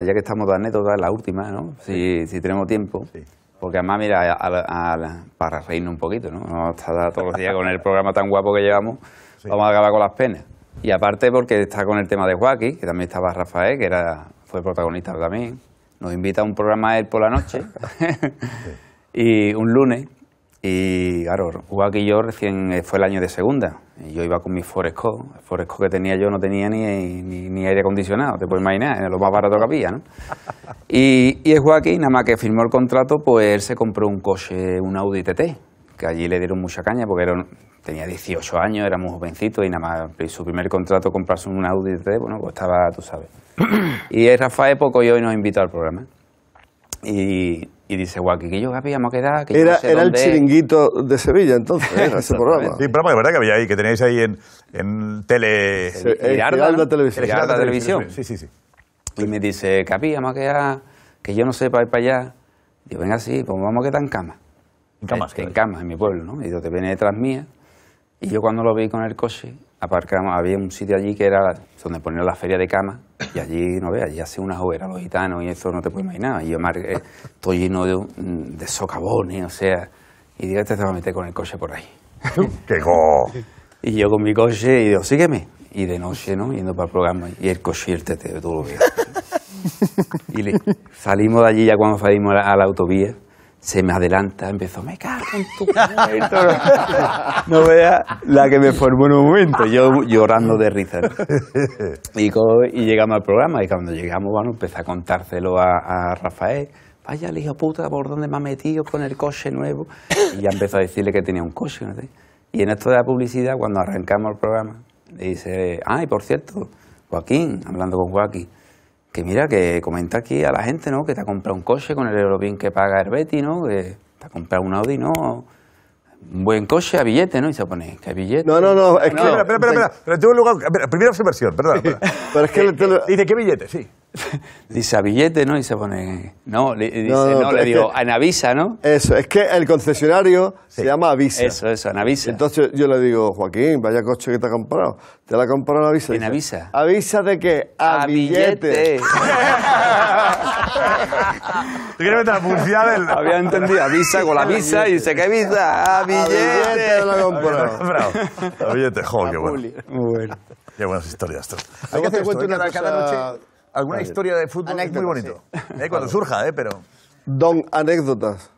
Ya que estamos de anécdotas, la última, ¿no? Si, tenemos tiempo. Porque además, mira, para reírnos un poquito, ¿no? Vamos todos los días con el programa tan guapo que llevamos, vamos a acabar con las penas. Y aparte porque está con el tema de Joaquín, que también estaba Rafael, que era, fue protagonista también. Nos invita a un programa él por la noche. y un lunes, y claro, Joaquín y yo recién eh, fue el año de segunda. Y yo iba con mi Foresco. El Foresco que tenía yo no tenía ni, ni, aire acondicionado, te puedes imaginar, era lo más barato que había. ¿no? Y, y Joaquín, nada más que firmó el contrato, pues él se compró un coche, un Audi TT, que allí le dieron mucha caña porque era, tenía 18 años, era muy jovencito y nada más su primer contrato comprarse un Audi TT, bueno, pues estaba, tú sabes. Y Rafael poco y hoy nos invitó al programa. Y y dice, guau, que yo capía vamos Que quedar... era el chiringuito de Sevilla, entonces, era ese programa. Sí, programa de verdad que había ahí, que tenéis ahí en, en tele. En eh, eh, Girarda, Televisión. Televisión. Sí, sí, sí. Y me dice, Capi, vamos a quedar, que yo no sé para ir para allá. Digo, venga, sí, pues vamos a quedar en cama. En camas. En Cama, en mi pueblo, ¿no? Y yo te viene detrás mía. Y yo cuando lo vi con el coche, aparcamos, había un sitio allí que era donde ponían la feria de cama y allí, no veas, allí hace una hoguera los gitanos y eso no te puedes imaginar. Y yo marqué, eh, estoy lleno de, socavones, o sea, y digo, este se a meter con el coche por ahí. ¡Qué go! Y yo con mi coche y digo, sígueme. Y de noche, ¿no? Yendo para el programa y el coche y el tete, todo lo Y salimos de allí ya cuando salimos a la autovía se me adelanta, empezó, me cago en tu No, vea la que me formó en un momento, yo llorando de risa. Y, llegamos al programa, y cuando llegamos, bueno, empecé a contárselo a, Rafael. Vaya, le hijo puta, ¿por dónde me ha metido con el coche nuevo? Y ya empezó a decirle que tenía un coche. Y en esto de la publicidad, cuando arrancamos el programa, dice, ay, por cierto, Joaquín, hablando con Joaquín, que mira, que comenta aquí a la gente, ¿no? Que te ha comprado un coche con el Eurobin que paga Herbetti, ¿no? Que te ha comprado un Audi, ¿no? Un buen coche a billete, ¿no? Y se pone, ¿qué billete. No, no, no, es que. espera, espera, espera, espera. Pero tengo un lugar. primera subversión, perdón. Pero es que. Dice, ¿qué billete? Sí. Dice a billete, ¿no? Y se pone. No, le, dice, no, le digo, que, Anavisa, ¿no? Eso, es que el concesionario se llama Avisa. Eso, eso, Anavisa. Entonces yo le digo, Joaquín, vaya coche que te ha comprado. Te la ha comprado en avisa. ¿En Avisa? ¿Avisa de qué? A, a billete. ¿Tú quieres meter la publicidad Había entendido, avisa con la visa y dice, ¿qué visa? A billete. A billete lo comprado. A billete, jo, qué bueno. Muy bueno. Qué buenas historias. Tú. Hay que hacer cuenta una cada noche alguna historia de fútbol muy bonito. Eh, cuando surja, ¿eh? Pero. Don anécdotas.